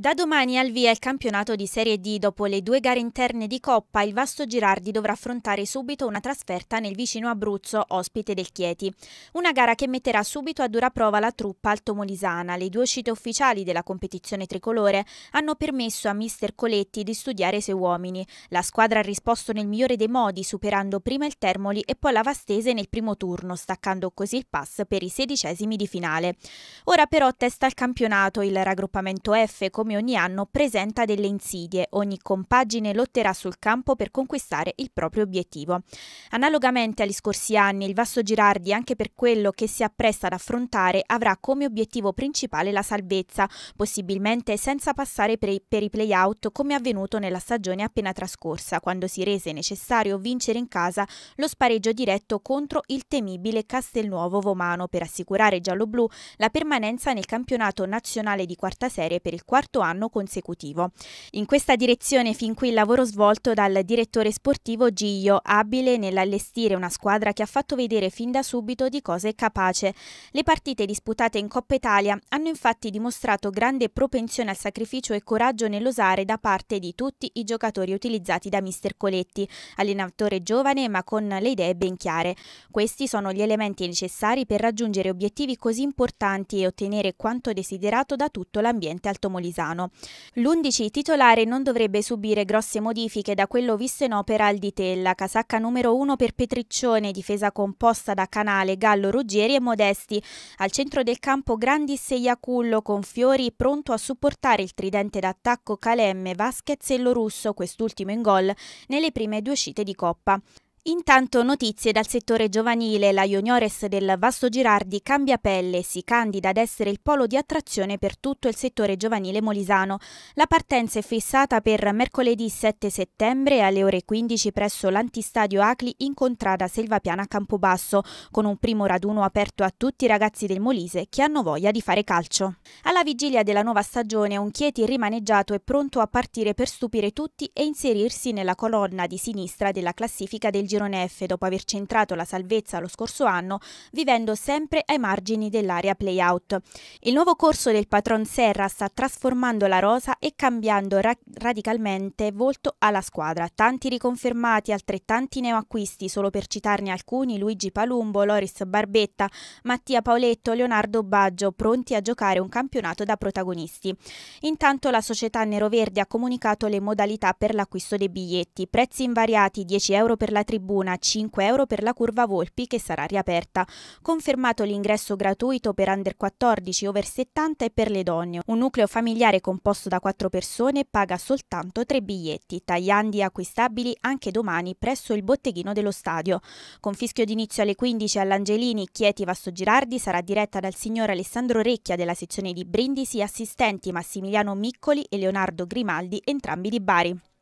Da domani al via il campionato di Serie D. Dopo le due gare interne di Coppa, il Vasto Girardi dovrà affrontare subito una trasferta nel vicino Abruzzo, ospite del Chieti. Una gara che metterà subito a dura prova la truppa altomolisana. Le due uscite ufficiali della competizione tricolore hanno permesso a mister Coletti di studiare sei uomini. La squadra ha risposto nel migliore dei modi, superando prima il Termoli e poi la Vastese nel primo turno, staccando così il pass per i sedicesimi di finale. Ora però testa il campionato, il raggruppamento F come come ogni anno presenta delle insidie, ogni compagine lotterà sul campo per conquistare il proprio obiettivo. Analogamente agli scorsi anni, il Vasto Girardi, anche per quello che si appresta ad affrontare, avrà come obiettivo principale la salvezza, possibilmente senza passare per i, play-out come avvenuto nella stagione appena trascorsa, quando si rese necessario vincere in casa lo spareggio diretto contro il temibile Castelnuovo Vomano per assicurare giallo gialloblu la permanenza nel campionato nazionale di quarta serie per il quarto quinto anno consecutivo. In questa direzione fin qui il lavoro svolto dal direttore sportivo Giglio, abile nell'allestire una squadra che ha fatto vedere fin da subito di cosa è capace. Le partite disputate in Coppa Italia hanno infatti dimostrato grande propensione al sacrificio e coraggio nell'osare da parte di tutti i giocatori utilizzati da mister Coletti, allenatore giovane ma con le idee ben chiare. Questi sono gli elementi necessari per raggiungere obiettivi così importanti e ottenere quanto desiderato da tutto l'ambiente altomolisano. Milano. L'11 titolare non dovrebbe subire grosse modifiche da quello visto in opera al Ditella, casacca numero 1 per Petriccione, difesa composta da Canale, Gallo, Ruggeri e Modesti. Al centro del campo Grandi e Iacullo con Fiori pronto a supportare il tridente d'attacco Calemme, Vasquez e Lorusso, quest'ultimo in gol, nelle prime due uscite di Coppa. Intanto notizie dal settore giovanile, la Juniores del Vasto Girardi cambia pelle, si candida ad essere il polo di attrazione per tutto il settore giovanile molisano. La partenza è fissata per mercoledì 7 settembre alle ore 15 presso l'antistadio Acli in contrada Selvapiana a Campobasso, con un primo raduno aperto a tutti i ragazzi del Molise che hanno voglia di fare calcio. Alla vigilia della nuova stagione un Chieti rimaneggiato è pronto a partire per stupire tutti e inserirsi nella colonna di sinistra della classifica del girone F dopo aver centrato la salvezza lo scorso anno, vivendo sempre ai margini dell'area playout. Il nuovo corso del patron Serra sta trasformando la rosa e cambiando ra radicalmente volto alla squadra. Tanti riconfermati, altrettanti neoacquisti, solo per citarne alcuni, Luigi Palumbo, Loris Barbetta, Mattia Paoletto, Leonardo Baggio, pronti a giocare un campionato da protagonisti. Intanto la società Neroverde ha comunicato le modalità per l'acquisto dei biglietti, prezzi invariati 10 euro per la tribuna, tribuna, 5 euro per la curva Volpi che sarà riaperta. Confermato l'ingresso gratuito per under 14, over 70 e per le donne. Un nucleo familiare composto da 4 persone paga soltanto 3 biglietti, tagliandi acquistabili anche domani presso il botteghino dello stadio. Con fischio d'inizio alle 15 all'Angelini, Chieti Vasto Girardi sarà diretta dal signor Alessandro Recchia della sezione di Brindisi, assistenti Massimiliano Miccoli e Leonardo Grimaldi, entrambi di Bari.